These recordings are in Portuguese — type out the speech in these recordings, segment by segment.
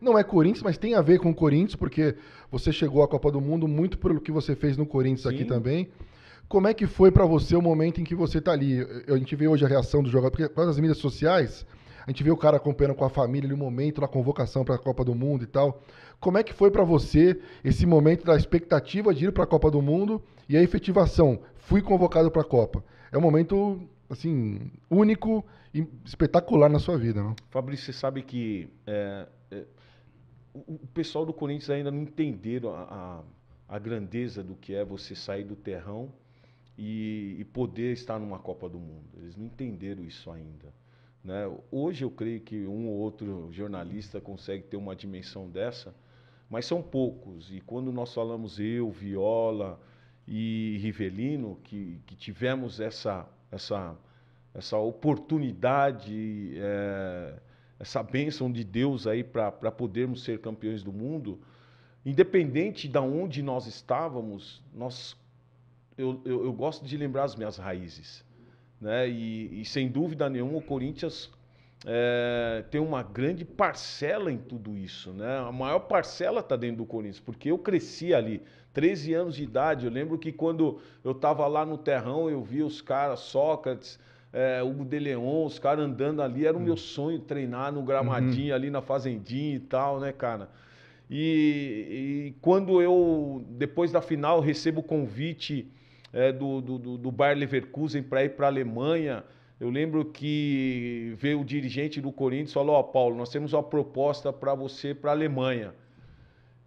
Não é Corinthians, mas tem a ver com o Corinthians, porque você chegou à Copa do Mundo muito pelo que você fez no Corinthians Sim. aqui também. Como é que foi para você o momento em que você está ali? A gente vê hoje a reação do jogador, porque com mídias sociais, a gente vê o cara acompanhando com a família o momento, na convocação para a Copa do Mundo e tal. Como é que foi para você esse momento da expectativa de ir para a Copa do Mundo e a efetivação? Fui convocado para a Copa. É um momento assim único e espetacular na sua vida, não? Fabrício, você sabe que é, o, o pessoal do Corinthians ainda não entenderam a, a, a, grandeza do que é você sair do terrão e, e poder estar numa Copa do Mundo. Eles não entenderam isso ainda. Né? Hoje eu creio que um ou outro jornalista consegue ter uma dimensão dessa, mas são poucos. E quando nós falamos eu, Viola e Rivelino, que, que tivemos essa, essa, essa oportunidade é, essa bênção de Deus aí para podermos ser campeões do mundo, independente de onde nós estávamos, nós, eu, eu, eu gosto de lembrar as minhas raízes. Né? E, e sem dúvida nenhuma, o Corinthians é, tem uma grande parcela em tudo isso, né? A maior parcela está dentro do Corinthians, porque eu cresci ali, 13 anos de idade. Eu lembro que quando eu estava lá no terrão, eu via os caras, Sócrates, é, Hugo de Leon, os caras andando ali, era o meu sonho treinar no gramadinho uhum. ali na fazendinha e tal, né, cara? E, e, quando eu, depois da final, recebo o convite é, do, do, do Bayer Leverkusen para ir para a Alemanha, eu lembro que veio o dirigente do Corinthians e falou: Ó, oh, Paulo, nós temos uma proposta para você para a Alemanha.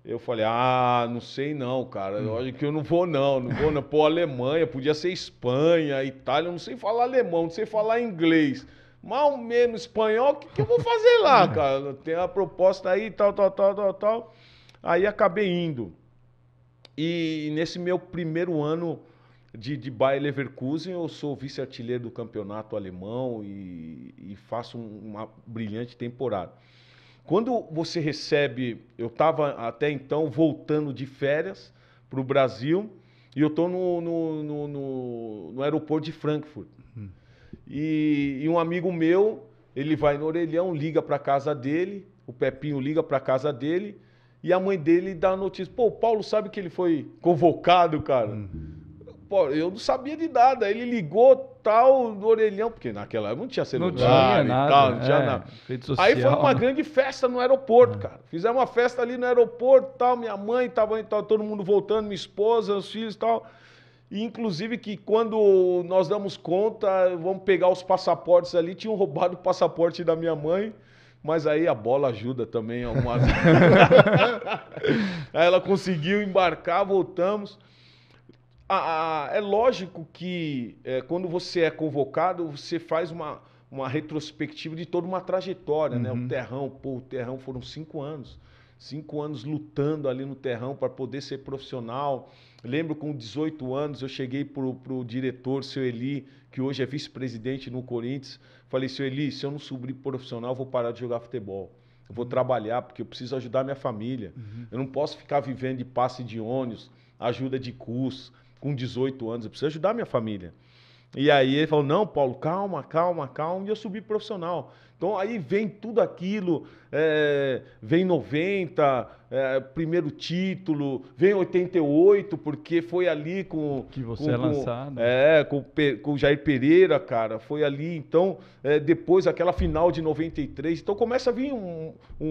Eu falei, ah, não sei não, cara. Hum. acho que eu não vou não, não vou não. Pô, Alemanha, podia ser Espanha, Itália, eu não sei falar alemão, não sei falar inglês. Mal menos espanhol, o que, que eu vou fazer lá, cara? Tem a proposta aí, tal, tal, tal, tal, tal. Aí acabei indo. E nesse meu primeiro ano de, de Bayer Leverkusen, eu sou vice-artilheiro do campeonato alemão e, e faço uma brilhante temporada. Quando você recebe, eu estava até então voltando de férias para o Brasil e eu estou no, no, no, no, no aeroporto de Frankfurt. Hum. E, e um amigo meu, ele vai no orelhão, liga para casa dele, o Pepinho liga para casa dele e a mãe dele dá a notícia: pô, o Paulo sabe que ele foi convocado, cara. Uhum pô, eu não sabia de nada. Ele ligou tal no orelhão, porque naquela época não tinha celular não tinha nada, tal, não tinha é, nada. Social, Aí foi uma grande festa no aeroporto, é. cara. Fizeram uma festa ali no aeroporto, tal, minha mãe tava, tava todo mundo voltando, minha esposa, os filhos, tal. E, inclusive que quando nós damos conta, vamos pegar os passaportes ali, tinham roubado o passaporte da minha mãe. Mas aí a bola ajuda também algumas. aí ela conseguiu embarcar, voltamos a, a, é lógico que é, quando você é convocado, você faz uma, uma retrospectiva de toda uma trajetória, uhum. né? O uhum. terrão, pô, o terrão foram cinco anos. Cinco anos lutando ali no terrão para poder ser profissional. Lembro com 18 anos eu cheguei pro, o diretor, seu Eli, que hoje é vice-presidente no Corinthians. Falei, seu Eli, se eu não subir profissional, eu vou parar de jogar futebol. Eu vou uhum. trabalhar, porque eu preciso ajudar minha família. Uhum. Eu não posso ficar vivendo de passe de ônibus, ajuda de curso, com 18 anos, eu preciso ajudar minha família. E aí ele falou: não, Paulo, calma, calma, calma. E eu subi profissional. Então aí vem tudo aquilo, é, vem 90, é, eh, primeiro título, vem 88, porque foi ali com. Que você com, é lançado. Com, é, com, com Jair Pereira, cara. Foi ali. Então, é, depois aquela final de 93. Então começa a vir um. um,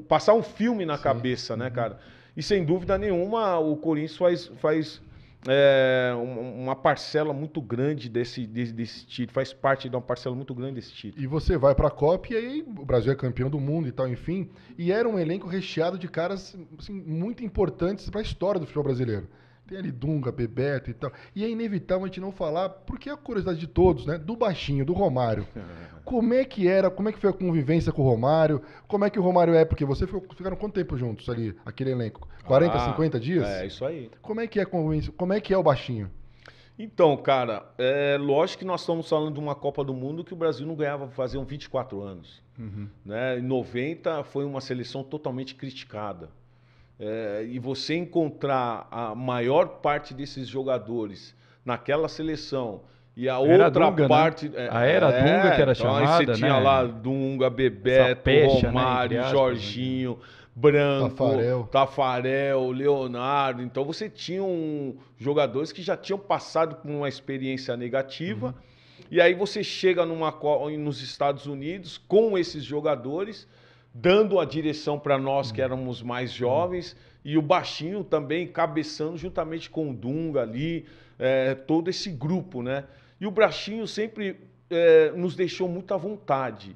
um passar um filme na Sim. cabeça, né, uhum. cara? E sem dúvida nenhuma, o Corinthians faz, faz é, uma parcela muito grande desse, desse, desse título, faz parte de uma parcela muito grande desse título. E você vai para a Copa e aí o Brasil é campeão do mundo e tal, enfim. E era um elenco recheado de caras assim, muito importantes para a história do futebol brasileiro. Tem ali Dunga, Bebeto e tal. E é inevitável a gente não falar, porque é a curiosidade de todos, né? Do baixinho, do Romário. Como é que era, como é que foi a convivência com o Romário? Como é que o Romário é? Porque você ficou, ficaram quanto tempo juntos ali, aquele elenco? 40, ah, 50 dias? É, isso aí. Como é que é a convivência? Como é que é o baixinho? Então, cara, é lógico que nós estamos falando de uma Copa do Mundo que o Brasil não ganhava faziam 24 anos. Uhum. Né? Em 90 foi uma seleção totalmente criticada. É, e você encontrar a maior parte desses jogadores naquela seleção e a era outra Dunga, né? parte. Né? A era é, Dunga, que era então, chamada. Aí você tinha né? lá Dunga, Bebeto, pecha, né, Romário, né? Jorginho, Branco, Tafarel. Tafarel, Leonardo. Então você tinha um, jogadores que já tinham passado por uma experiência negativa. Uhum. E aí você chega numa, nos Estados Unidos com esses jogadores dando a direção para nós que uhum. éramos mais jovens, e o Baixinho também cabeçando juntamente com o Dunga ali, é, todo esse grupo, né? E o Baixinho sempre é, nos deixou muita vontade.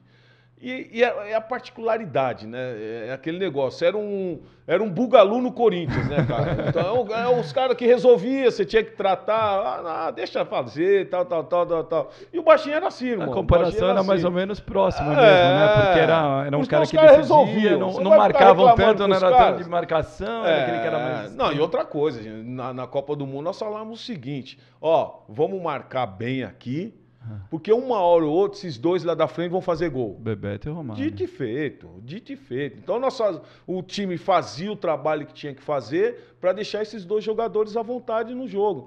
E, e a, é a, particularidade, né? É, é aquele negócio. Era um, era um bugalu no Corinthians, né, cara? Então, é, é os caras que resolvia, você tinha que tratar, ah, ah, deixa fazer, tal, tal, tal, tal, tal. E o baixinho era assim, mano. A comparação era, assim. mais ou menos próxima é, mesmo, né? Porque era, era um cara que decidia, resolvia, não, não marcavam tanto, não era tanto de marcação, é, era aquele que era mais... Não, e outra coisa, na, na Copa do Mundo nós falamos o seguinte, ó, vamos marcar bem aqui, ah. Porque uma hora ou outra, esses dois lá da frente vão fazer gol. Bebeto e Romário. Dito e feito, dito e feito. Então nossa, o time fazia o trabalho que tinha que fazer para deixar esses dois jogadores à vontade no jogo.